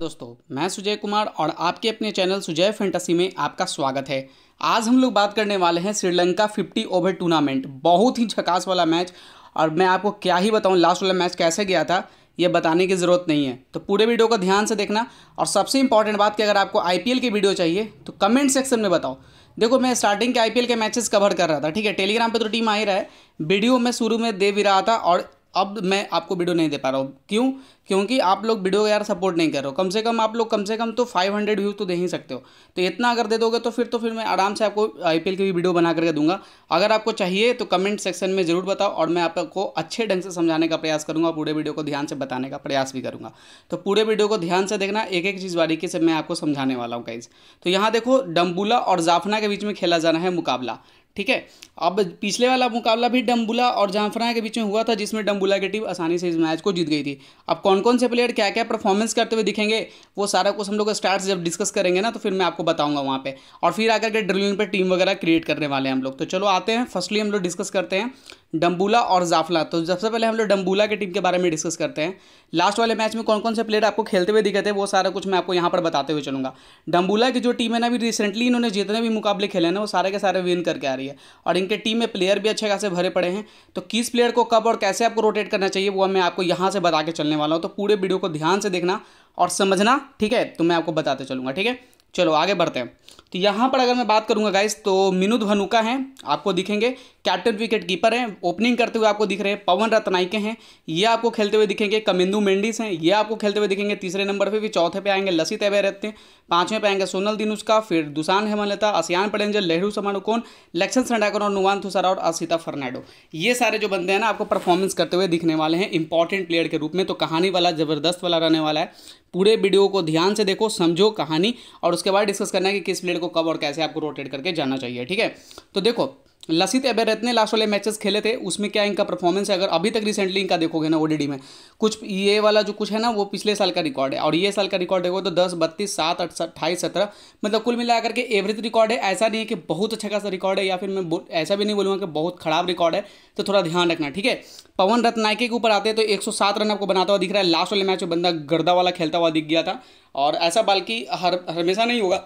दोस्तों मैं सुजय कुमार और आपके अपने चैनल सुजय फैंटेसी में आपका स्वागत है आज हम लोग बात करने वाले हैं श्रीलंका 50 ओवर टूर्नामेंट बहुत ही झकास वाला मैच और मैं आपको क्या ही बताऊं लास्ट वाला मैच कैसे गया था ये बताने की ज़रूरत नहीं है तो पूरे वीडियो को ध्यान से देखना और सबसे इंपॉर्टेंट बात कि अगर आपको आई की वीडियो चाहिए तो कमेंट सेक्शन में बताओ देखो मैं स्टार्टिंग के आईपीएल के मैचेस कवर कर रहा था ठीक है टेलीग्राम पे तो टीम आ ही रहा है वीडियो में शुरू में दे भी रहा था और अब मैं आपको वीडियो नहीं दे पा रहा हूँ क्यों क्योंकि आप लोग वीडियो यार सपोर्ट नहीं कर रहे हो कम से कम आप लोग कम से कम तो 500 व्यू तो दे ही सकते हो तो इतना अगर दे दोगे तो फिर तो फिर मैं आराम से आपको आईपीएल की भी वीडियो बना करके दूंगा अगर आपको चाहिए तो कमेंट सेक्शन में ज़रूर बताओ और मैं आपको अच्छे ढंग से समझाने का प्रयास करूँगा पूरे वीडियो को ध्यान से बताने का प्रयास भी करूँगा तो पूरे वीडियो को ध्यान से देखना एक एक चीज़ बारीकी से मैं आपको समझाने वाला हूँ गाइज तो यहाँ देखो डम्बूला और जाफना के बीच में खेला जाना है मुकाबला ठीक है अब पिछले वाला मुकाबला भी डम्बुला और जामफरा के बीच में हुआ था जिसमें डम्बुला की टीम आसानी से इस मैच को जीत गई थी अब कौन कौन से प्लेयर क्या क्या परफॉर्मेंस करते हुए दिखेंगे वो सारा कुछ हम लोग स्टार्ट जब डिस्कस करेंगे ना तो फिर मैं आपको बताऊंगा वहाँ पर और फिर आकर के ड्रिलिंग पर टीम वगैरह क्रिएट करने वाले हैं हम लोग तो चलो आते हैं फर्स्टली हम लोग डिस्कस करते हैं डम्बूला और जाफला तो सबसे पहले हम लोग डम्बूला के टीम के बारे में डिस्कस करते हैं लास्ट वाले मैच में कौन कौन से प्लेयर आपको खेलते हुए दिखे थे वो सारा कुछ मैं आपको यहाँ पर बताते हुए चलूँगा डम्बूला की जो टीम है ना अभी रिसेंटली इन्होंने जितने भी मुकाबले खेले हैं ना वो सारे के सारे विन करके आ रही है और इनके टीम में प्लेयर भी अच्छे खासे भरे पड़े हैं तो किस प्लेयर को कब और कैसे आपको रोटेट करना चाहिए वो मैं आपको यहाँ से बता के चलने वाला हूँ तो पूरे वीडियो को ध्यान से देखना और समझना ठीक है तो मैं आपको बताते चलूँगा ठीक है चलो आगे बढ़ते हैं तो यहाँ पर अगर मैं बात करूँगा गाइस तो मिनुद धनुका हैं आपको दिखेंगे कैप्टन विकेट कीपर हैं ओपनिंग करते हुए आपको दिख रहे हैं पवन रत्नाइके हैं ये आपको खेलते हुए दिखेंगे कमिंदु मेंडिस हैं ये आपको खेलते हुए दिखेंगे तीसरे नंबर पे भी चौथे पे आएंगे लसित हैं पांचवें पे आएंगे सोनल दिनुस्का फिर दुसान हेमलता आसियान पडेंजल लेहरू समानुकोन लक्षण संडाकर और नुवान थुसारा और असिता फर्नाडो ये सारे जो बंदे हैं ना आपको परफॉर्मेंस करते हुए दिखने वाले हैं इंपॉर्टेंट प्लेयर के रूप में तो कहानी वाला जबरदस्त वाला रहने वाला है पूरे वीडियो को ध्यान से देखो समझो कहानी और उसके बाद डिस्कस करना है कि किस प्लेयर को कब और कैसे आपको रोटेट करके जाना चाहिए ठीक है तो देखो लसित अबेर ने लास्ट वाले मैचेस खेले थे उसमें क्या इनका परफॉर्मेंस है अगर अभी तक रिसेंटली इनका देखोगे ना ओडीडी में कुछ ये वाला जो कुछ है ना वो पिछले साल का रिकॉर्ड है और ये साल का रिकॉर्ड देखो तो दस बत्तीस सात अट्ठाईस सत्रह मतलब कुल मिलाकर के एवरेज रिकॉर्ड है ऐसा नहीं है कि बहुत अच्छा खासा रिकॉर्ड है या फिर मैं ऐसा भी नहीं बोलूँगा कि बहुत खराब रिकॉर्ड है तो थोड़ा ध्यान रखना ठीक है पवन रत्नायके के ऊपर आते हैं तो एक रन आपको बनाता हुआ दिख रहा है लास्ट वाले मैच में बंदा गर्दा वाला खेलता हुआ दिख गया था और ऐसा बाल्कि हर हमेशा नहीं होगा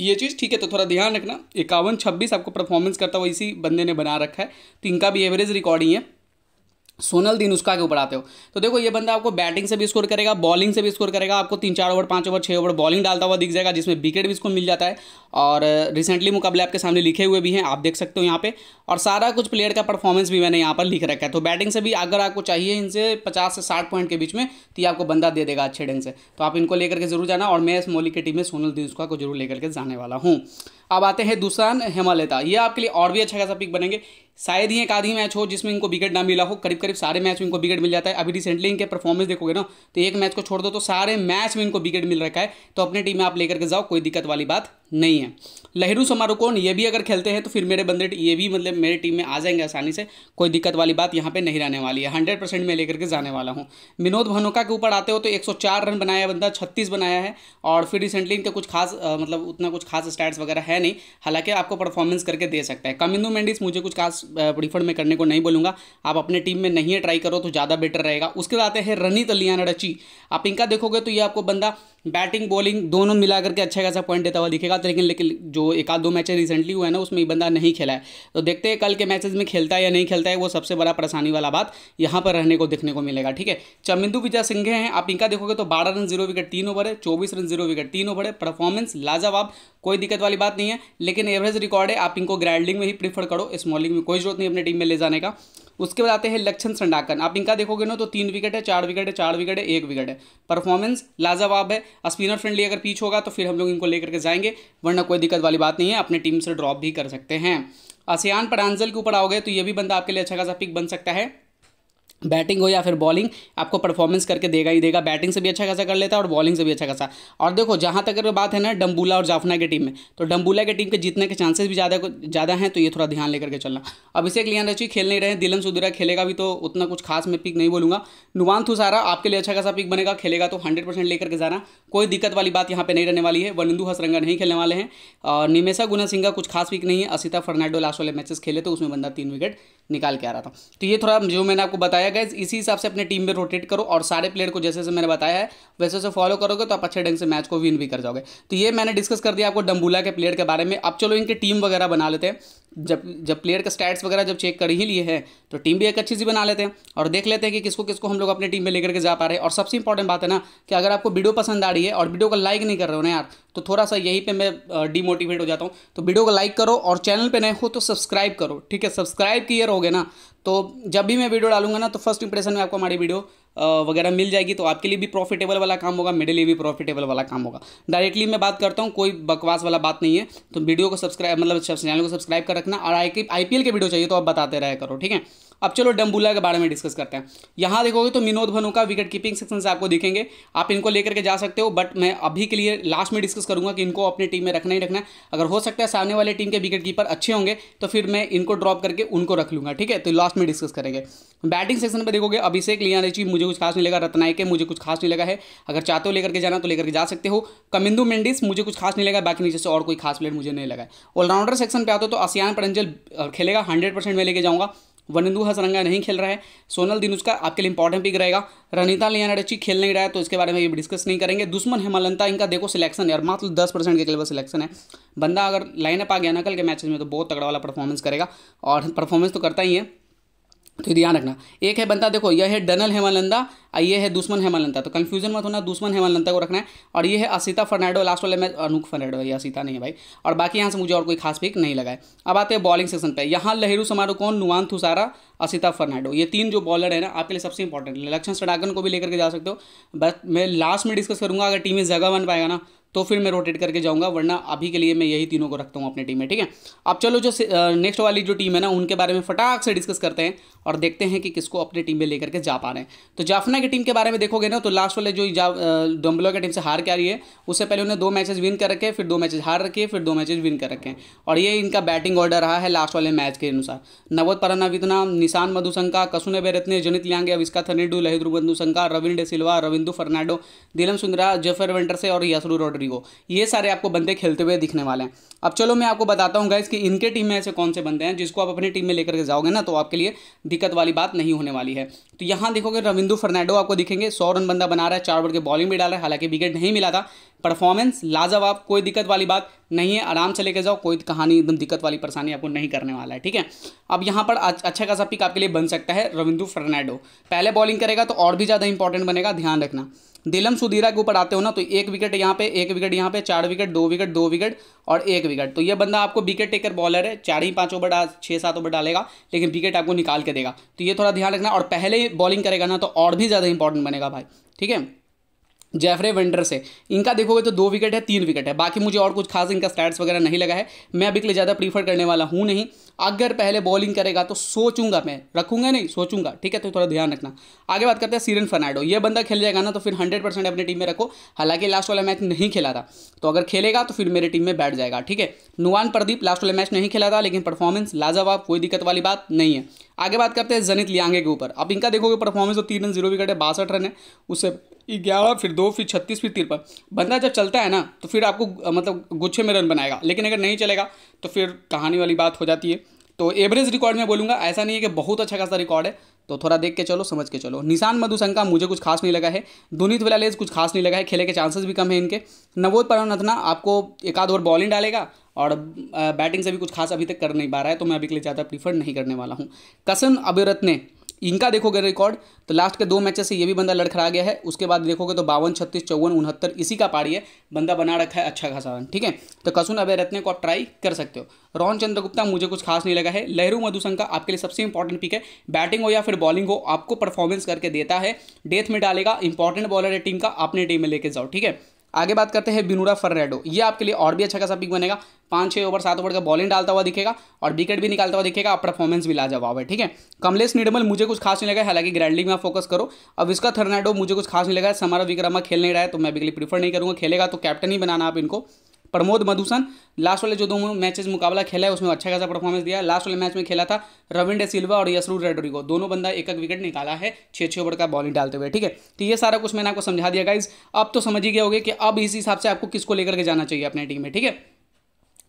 ये चीज़ ठीक है तो थोड़ा ध्यान रखना इक्यावन छब्बीस आपको परफॉर्मेंस करता हुआ इसी बंदे ने बना रखा है तो इनका भी एवरेज रिकॉर्डिंग है सोनल दिन उसका के ऊपर आते हो तो देखो ये बंदा आपको बैटिंग से भी स्कोर करेगा बॉलिंग से भी स्कोर करेगा आपको तीन चार ओवर पाँच ओवर छः ओवर बॉलिंग डालता हुआ दिख जाएगा जिसमें विकेट भी इसको मिल जाता है और रिसेंटली uh, मुकाबले आपके सामने लिखे हुए भी हैं आप देख सकते हो यहाँ पे और सारा कुछ प्लेयर का परफॉर्मेंस भी मैंने यहाँ पर लिख रखा है तो बैटिंग से भी अगर आपको चाहिए इनसे पचास से साठ पॉइंट के बीच में तो ये आपको बंदा दे देगा अच्छे ढंग से तो आप इनको लेकर के जरूर जाना और मैं इस मोली की टीम में सोनल दिनुस्का को जरूर लेकर के जाने वाला हूँ अब आते हैं दूसान हेमालेता ये आपके लिए और भी अच्छा खासा पिक बनेंगे शायद ही एक आधी मैच हो जिसमें इनको विकेट ना मिला हो करीब करीब सारे मैच में इनको विकेट मिल जाता है अभी रिसेंटली इनके परफॉर्मेंस देखोगे ना तो एक मैच को छोड़ दो तो सारे मैच में इनको विकेट मिल रखा है तो अपनी टीम में आप लेकर के जाओ कोई दिक्कत वाली बात नहीं है लहरू समारोह कौन ये भी अगर खेलते हैं तो फिर मेरे बंदे ये भी मतलब मेरे टीम में आ जाएंगे आसानी से कोई दिक्कत वाली बात यहाँ पर नहीं रहने वाली है हंड्रेड परसेंट मैं लेकर के जाने वाला हूँ विनोद भनोका के ऊपर आते हो तो एक रन बनाया बंदा छत्तीस बनाया है और फिर रिसेंटली इनके कुछ खास मतलब उतना कुछ खास स्टैट्स वगैरह है नहीं हालांकि आपको परफॉर्मेंस करके दे सकता है कमिंदू मैंडिस मुझे कुछ खास प्रीफर में करने को नहीं बोलूँगा आप अपने टीम में नहीं है ट्राई करो तो ज़्यादा बेटर रहेगा उसके बाद आते हैं रनित रची आप इनका देखोगे तो ये आपको बंदा बैटिंग बॉलिंग दोनों मिला करके अच्छा खासा पॉइंट देता हुआ दिखेगा तो लेकिन लेकिन जो एक आध दो मैच रिसेंटली हुए ना उसमें बंदा नहीं खेला है तो देखते हैं कल के मैचेज में खेलता है या नहीं खेलता है वो सबसे बड़ा परेशानी वाला बात यहाँ पर रहने को देखने को मिलेगा ठीक है चमिंदू विजय सिंघे हैं आप इनका देखोगे तो बारह रन जीरो विकेट तीन ओवर है चौबीस रन जीरो विकेट तीन ओवर है परफॉर्मेंस लाजवाब कोई दिक्कत वाली बात नहीं है लेकिन एवरेज रिकॉर्ड है आप इनको ग्राइंडिंग में ही प्रीफर करो स्मॉलिंग में कोई कोई जरूरत नहीं अपनी टीम में ले जाने का उसके बाद आते हैं लक्षण संडाकन आप इनका देखोगे ना तो तीन विकेट है चार विकेट है चार विकेट है एक विकेट है परफॉर्मेंस लाजवाब है स्पिनर फ्रेंडली अगर पीच होगा तो फिर हम लोग इनको लेकर के जाएंगे वरना कोई दिक्कत वाली बात नहीं है अपने टीम से ड्रॉप भी कर सकते हैं आसियान परांजल के ऊपर आओगे तो ये भी बंदा आपके लिए अच्छा खासा पिक बन सकता है बैटिंग हो या फिर बॉलिंग आपको परफॉर्मेंस करके देगा ही देगा बैटिंग से भी अच्छा खासा कर लेता है और बॉलिंग से भी अच्छा खासा और देखो जहाँ तक अगर बात है ना डम्बूला और जाफना की टीम में तो डम्बूला की टीम के जीतने के चांसेस भी ज़्यादा ज़्यादा हैं तो ये थोड़ा ध्यान लेकर के चलना अब इसे लिए रची खेल नहीं रहे दिलन सुधीरा खेलेगा भी तो उतना कुछ खास मैं पिक नहीं बोलूँगा नुमान थुसारा आपके लिए अच्छा खासा पिक बनेगा खेलेगा तो हंड्रेड लेकर के जाना कोई दिक्कत वाली बात यहाँ पर नहीं रहने वाली है वनिंदू हसरंगा नहीं खेलने वाले हैं और निमेशा गुना सिंह का कुछ खास पिक नहीं है असिता फर्नाडो लास्ट वाले मैचेस खेले तो उसमें बंदा तीन विकेट निकाल के आ रहा था तो ये थोड़ा जो मैंने आपको बताया गया इसी हिसाब से अपने टीम में रोटेट करो और सारे प्लेयर को जैसे जैसे मैंने बताया है वैसे वैसे फॉलो करोगे तो आप अच्छे ढंग से मैच को विन भी कर जाओगे तो ये मैंने डिस्कस कर दिया आपको डम्बूला के प्लेयर के बारे में अब चलो इनके टीम वगैरह बना लेते हैं जब जब प्लेयर का स्टैट्स वगैरह जब चेक कर ही लिए हैं तो टीम भी एक अच्छी सी बना लेते हैं और देख लेते हैं कि किसको किसको हम लोग अपने टीम में लेकर के जा पा रहे हैं और सबसे इंपॉर्टेंट बात है ना कि अगर आपको वीडियो पसंद आ रही है और वीडियो को लाइक नहीं कर रहे हो ना यार तो थोड़ा सा यहीं पर मैं डीमोटिवेट हो जाता हूँ तो वीडियो को लाइक करो और चैनल पर नए हो तो सब्सक्राइब करो ठीक है सब्सक्राइब किए रहोगे ना तो जब भी मैं वीडियो डालूंगा ना तो फर्स्ट इंप्रेशन में आपको हमारी वीडियो वगैरह मिल जाएगी तो आपके लिए भी प्रॉफिटेबल वाला काम होगा मेरे लिए भी प्रॉफिटेबल वाला काम होगा डायरेक्टली मैं बात करता हूँ कोई बकवास वाला बात नहीं है तो वीडियो को सब्सक्राइब मतलब चैनल को सब्सक्राइब कर रखना और आई पी आई के वीडियो चाहिए तो आप बताते रहे करो ठीक है अब चलो डम्बुल्ला के बारे में डिस्कस करते हैं यहाँ देखोगे तो विनोद भनु का विकेट कीपिंग सेक्शन से आपको दिखेंगे आप इनको लेकर के जा सकते हो बट मैं अभी के लिए लास्ट में डिस्कस करूँगा कि इनको अपनी टीम में रखना ही रखना है अगर हो सकता है सामने वाले टीम के विकेट कीपर अच्छे होंगे तो फिर मैं इनको ड्रॉप करके उनको रख लूँगा ठीक है तो लास्ट में डिस्कस करेंगे बैटिंग सेक्शन पर देखोगे अभिषेक लिया रची मुझे कुछ खास नहीं लगा के मुझे कुछ खास नहीं लगा है अगर चाहते हो लेकर के जाना तो लेकर के जा सकते हो कमिंदू मेंडिस मुझे कुछ खास नहीं लगा बाकी नीचे से और कोई खास प्लेयर मुझे नहीं लगा ऑलराउंडर सेक्शन पर आते हो तो आसियान परंजल खेलेगा हंड्रेड परसेंट मैं लेके जाऊंगा वनिंदु हसरंगा नहीं खेल रहा है सोनल दिनुस्का आपके लिए इंपॉर्टेंट पिक रहेगा रनिता लियानाडची खेल नहीं रहा है तो इसके बारे में भी डिस्कस नहीं करेंगे दुश्मन हेमलंता इनका देखो सिलेक्शन यार मात्र दस परसेंट के लिए सिलेक्शन है बंदा अगर लाइनअप आ गया ना कल के मैचेज में तो बहुत तगड़ा वाला परफॉर्मेंस करेगा और परफॉर्मेंस तो करता ही है तो ध्यान रखना एक है बनता देखो यह है डनल हेमालंदा और यह है दुश्मन हेमालंदा तो कंफ्यूजन मत होना दुश्मन हेमालंदा को रखना है और यह है असिता फर्नाडो लास्ट वाले मैच अनुक फर्नाडो है ये असिता नहीं है भाई और बाकी यहाँ से मुझे और कोई खास पिक नहीं लगा है अब आते हैं बॉलिंग सेशन पर यहाँ लहरू समारोह कौन नुआन थुसारा असिता फर्नाडो ये तीन जो बॉलर है ना आपके लिए सबसे इंपॉर्टेंट है लक्षण सड़ागन को भी लेकर के जा सकते हो बस मैं लास्ट में डिस्कस करूँगा अगर टीम में जगह बन पाएगा ना तो फिर मैं रोटेट करके जाऊंगा वरना अभी के लिए मैं यही तीनों को रखता हूँ अपनी टीम में ठीक है अब चलो जो नेक्स्ट वाली जो टीम है ना उनके बारे में फटाक से डिस्कस करते हैं और देखते हैं कि किसको अपनी टीम में लेकर के जा पा रहे हैं तो जाफना की टीम के बारे में देखोगे ना तो लास्ट वाले जो डोम्बलो की टीम से हार के आ रही है उससे पहले उन्हें दो मैचेज विन कर रखे फिर दो मैचेज हार रखे फिर दो मैचेज विन कर रखे और ये इनका बैटिंग ऑर्डर रहा है लास्ट वाले मैच के अनुसार नवोद परनावितना निशान मधुसंका कसूने बेरत्ने जनित लियांगे अविस्का थनीडू लहिद्रु बंधुसंका डे सिल्वा रविंदू फर्नाडो दिलम सुंदरा जेफर वेंटरसे और यासरू रोड्रिगो ये सारे आपको बंदे खेलते हुए दिखने वाले हैं अब चलो मैं आपको बताता हूँ गाइज कि इनके टीम में ऐसे कौन से बंदे हैं जिसको आप अपनी टीम में लेकर के जाओगे ना तो आपके लिए दिक्कत वाली बात नहीं होने वाली है तो यहाँ देखोगे रविंदू फर्नाडो आपको दिखेंगे सौ रन बंदा बना रहा है चार ओवर के बॉलिंग भी डाल रहा है हालांकि विकेट नहीं मिला था परफॉर्मेंस लाजवाब कोई दिक्कत वाली बात नहीं है आराम से लेके जाओ कोई कहानी एकदम दिक्कत वाली परेशानी आपको नहीं करने वाला है ठीक है अब यहाँ पर अच्छा खासा पिक आपके लिए बन सकता है रविंदु फर्नांडो पहले बॉलिंग करेगा तो और भी ज़्यादा इंपॉर्टेंट बनेगा ध्यान रखना दिलम सुधीरा के ऊपर आते हो ना तो एक विकेट यहाँ पे एक विकेट यहाँ पे चार विकेट दो विकेट दो विकेट और एक विकेट तो ये बंदा आपको विकेट टेकर बॉलर है चार ही पाँच ओवर छः सात ओवर डालेगा लेकिन विकेट आपको निकाल के देगा तो ये थोड़ा ध्यान रखना और पहले बॉलिंग करेगा ना तो और भी ज़्यादा इंपॉर्टेंट बनेगा भाई ठीक है जेफरे वेंडर से इनका देखोगे तो दो विकेट है तीन विकेट है बाकी मुझे और कुछ खास इनका स्टैट्स वगैरह नहीं लगा है मैं अभी के लिए ज़्यादा प्रीफर करने वाला हूँ नहीं अगर पहले बॉलिंग करेगा तो सोचूंगा मैं रखूंगा नहीं सोचूंगा ठीक है तो थोड़ा ध्यान रखना आगे बात करते हैं सीरन फर्नाडो ये बंदा खेल जाएगा ना तो फिर हंड्रेड परसेंट अपनी टीम में रखो हालांकि लास्ट वाला मैच नहीं खेला था तो अगर खेलेगा तो फिर मेरी टीम में बैठ जाएगा ठीक है नुआन प्रदीप लास्ट वाला मैच नहीं खेला था लेकिन परफॉर्मेंस लाजवाब कोई दिक्कत वाली बात नहीं है आगे बात करते हैं जनित लियांगे के ऊपर अब इनका देखोगे परफॉर्मेंस तो तीन रन जीरो विकेट है बासठ रन है उससे ग्यारह फिर दो फिर छत्तीस फिर तिरपन बंदा जब चलता है ना तो फिर आपको मतलब गुच्छे में रन बनाएगा लेकिन अगर नहीं चलेगा तो फिर कहानी वाली बात हो जाती है तो एवरेज रिकॉर्ड मैं बोलूँगा ऐसा नहीं है कि बहुत अच्छा खासा रिकॉर्ड है तो थोड़ा देख के चलो समझ के चलो निशान मधुशंका मुझे कुछ खास नहीं लगा है दुनित विलालेज कुछ खास नहीं लगा है खेले के चांसेस भी कम है इनके नवोद परवनथना आपको एक आध ओवर बॉलिंग डालेगा और बैटिंग से भी कुछ खास अभी तक कर नहीं पा रहा है तो मैं अभी के लिए ज़्यादा प्रीफर नहीं करने वाला हूँ कसन अबिरत ने इनका देखोगे रिकॉर्ड तो लास्ट के दो मैचेस से ये भी बंदा लड़खड़ा गया है उसके बाद देखोगे तो बावन छत्तीस चौवन उनहत्तर इसी का पारी है बंदा बना रखा है अच्छा खासा रन ठीक है तो कसुन अभय रत्ने को आप ट्राई कर सकते हो रोहन चंद्रगुप्ता मुझे कुछ खास नहीं लगा है लहरू का आपके लिए सबसे इंपॉर्टेंट पिक है बैटिंग हो या फिर बॉलिंग हो आपको परफॉर्मेंस करके देता है डेथ में डालेगा इंपॉर्टेंट बॉलर है टीम का अपने टीम में लेके जाओ ठीक है आगे बात करते हैं बिनुरा फर्रेडो ये आपके लिए और भी अच्छा खासा पिक बनेगा पाँच छः ओवर सात ओवर का बॉलिंग डालता हुआ दिखेगा और विकेट भी निकालता हुआ दिखेगा आप परफॉर्मेंस भी लाजवाब है ठीक है कमलेश निर्मल मुझे कुछ खास नहीं लगा हालांकि ग्रैंडिंग में फोकस करो अब इसका थर्नाडो मुझे कुछ खास नहीं लगा समारा विक्रमा खेल नहीं रहा है तो मैं बिकली प्रीफर नहीं करूँगा खेलेगा तो कैप्टन ही बनाना आप इनको प्रमोद मधुसन लास्ट वाले जो दोनों मैचेस मुकाबला खेला है उसमें अच्छा खासा परफॉर्मेंस दिया लास्ट वाले मैच में खेला था रविंद्र सिल्वा और यसरू को दोनों बंदा एक एक विकेट निकाला है छः छः ओवर का बॉलिंग डालते हुए ठीक है तो ये सारा कुछ मैंने आपको समझा दिया गाइज अब तो समझ ही गया होगा कि अब इस हिसाब से आपको किसको लेकर के जाना चाहिए अपने टीम में ठीक है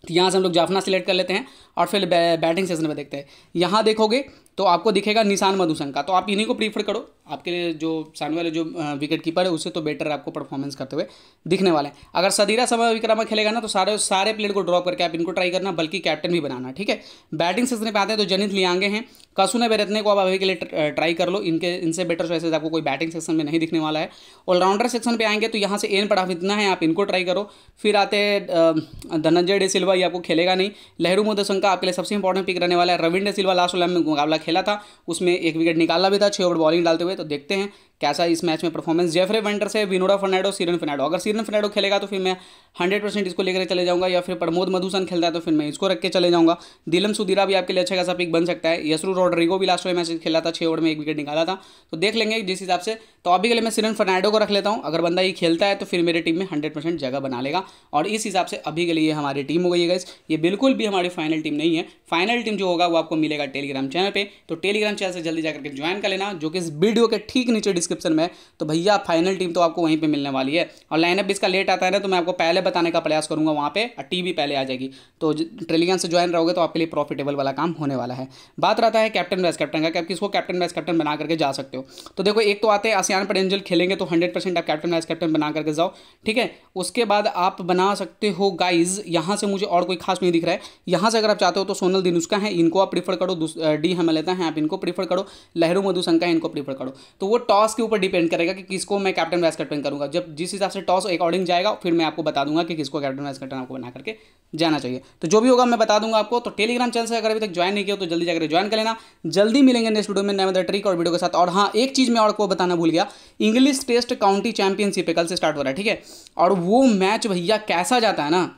तो यहाँ से हम लोग जाफना सिलेक्ट कर लेते हैं और फिर बैटिंग सेशन में देखते हैं यहाँ देखोगे तो आपको दिखेगा निशान मधुसन का तो आप इन्हीं को प्रीफर करो आपके लिए जो सामने वाले जो विकेट कीपर है उससे तो बेटर आपको परफॉर्मेंस करते हुए दिखने वाले हैं अगर सदीरा समय विक्रमा खेलेगा ना तो सारे सारे प्लेयर को ड्रॉप करके आप इनको ट्राई करना बल्कि कैप्टन भी बनाना ठीक है बैटिंग सेक्शन पे आते हैं तो जनित लियांगे हैं कसुने बेरतने को आप अभी के लिए ट्राई कर लो इनके इनसे बेटर चॉइसेस आपको कोई बैटिंग सेक्शन में नहीं दिखने वाला है ऑलराउंडर सेक्शन पर आएंगे तो यहाँ से एन पटाफ इतना है आप इनको ट्राई करो फिर आते हैं धनंजय डे सिल्वा ये आपको खेलेगा नहीं लहरू मोदसंग का आपके लिए सबसे इंपॉर्टेंट पिक रहने वाला है रविंद्र सिल्वा लास्ट ओलम में मुकाबला खेला था उसमें एक विकेट निकालना भी था छः ओवर बॉलिंग डालते हुए तो देखते हैं कैसा इस मैच में परफॉर्मेंस जेफरे वेंडर से विनोडा फर्नाडो सीरन फर्नाडो अगर सीरन फर्नाडो खेलेगा तो फिर मैं हंड्रेड परसेंट इसको लेकर चले जाऊंगा या फिर प्रमोद मधुसन खेलता है तो फिर मैं इसको रख के चले जाऊंगा दिलम सुधीरा भी आपके लिए अच्छा खासा पिक बन सकता है यसरू रॉड्रिगो भी लास्ट में मैच खेला था छः ओवर में एक विकेट निकाला था तो देख लेंगे जिस हिसाब से तो अभी के लिए मैं सीरन फर्नाडो को रख लेता हूँ अगर बंदा ये खेलता है तो फिर मेरी टीम में हंड्रेड जगह बना लेगा और इस हिसाब से अभी के लिए हमारी टीम हो गई है ये बिल्कुल भी हमारी फाइनल टीम नहीं है फाइनल टीम जो होगा वो आपको मिलेगा टेलीग्राम चैनल पर तो टेलीग्राम चैनल से जल्दी जाकर के ज्वाइन कर लेना जो कि इस वीडियो के ठीक नीचे डिस्क्रिप डिस्क्रिप्शन में तो भैया फाइनल टीम तो आपको वहीं पर मिलने वाली है और लाइनअप इसका लेट आता है ना तो मैं आपको पहले बताने का प्रयास करूँगा वहाँ पर टी भी पहले आ जाएगी तो ट्रिलियन से ज्वाइन रहोगे तो आपके लिए प्रॉफिटेबल वाला काम होने वाला है बात रहता है कैप्टन वाइस कैप्टन का कि आप किसको कैप्टन वाइस कैप्टन बना करके जा सकते हो तो देखो एक तो आते हैं आसियान पर एंजल खेलेंगे तो हंड्रेड परसेंट आप कैप्टन वाइस कैप्टन बना करके जाओ ठीक है उसके बाद आप बना सकते हो गाइज यहाँ से मुझे और कोई खास नहीं दिख रहा है यहाँ से अगर आप चाहते हो तो सोनल दिनुस्का है इनको आप प्रीफर करो डी हमें लेता है आप इनको प्रीफर करो लहरू मधुसंका है इनको प्रीफर करो तो वो टॉस के ऊपर डिपेंड करेगा कि किसको मैं कैप्टन वाइस कैप्टन करूंगा जब जिस हिसाब से टॉस अकॉर्डिंग जाएगा फिर मैं आपको बता दूंगा कि किसको कैप्टन वाइस कैप्टन आपको बना करके जाना चाहिए तो जो भी होगा मैं बता दूंगा आपको तो टेलीग्राम चैनल से अगर अभी तक ज्वाइन नहीं किया तो जल्दी जाकर ज्वाइन कर लेना जल्दी मिलेंगे नेक्स्ट वीडियो में नए ट्रिक और वीडियो के साथ और हाँ एक चीज़ मैं और को बताना भूल गया इंग्लिश टेस्ट काउंटी चैंपियनशिप कल से स्टार्ट हो रहा है ठीक है और वो मैच भैया कैसा जाता है ना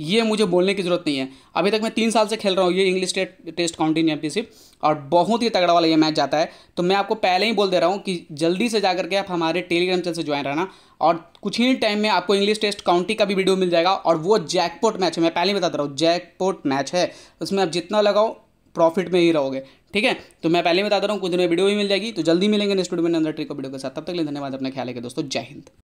ये मुझे बोलने की ज़रूरत नहीं है अभी तक मैं तीन साल से खेल रहा हूँ ये इंग्लिश टेस्ट काउंटी चैंपियनशिप और बहुत ही तगड़ा वाला ये मैच जाता है तो मैं आपको पहले ही बोल दे रहा हूँ कि जल्दी से जाकर के आप हमारे टेलीग्राम चैनल से ज्वाइन रहना और कुछ ही टाइम में आपको इंग्लिश टेस्ट काउंटी का भी वीडियो मिल जाएगा और वो जैकपोट मैच है मैं पहले ही बता दे रहा हूँ जैकपोर्ट मैच है उसमें आप जितना लगाओ प्रॉफिट में ही रहोगे ठीक है तो मैं पहले ही बता दे रहा हूँ कुछ दिन में वीडियो भी मिल जाएगी तो जल्दी मिलेंगे नेक्स्ट वीडियो में अंदर ट्रिक वीडियो के साथ तब तक लिए धन्यवाद अपने ख्याल है दोस्तों जय हिंद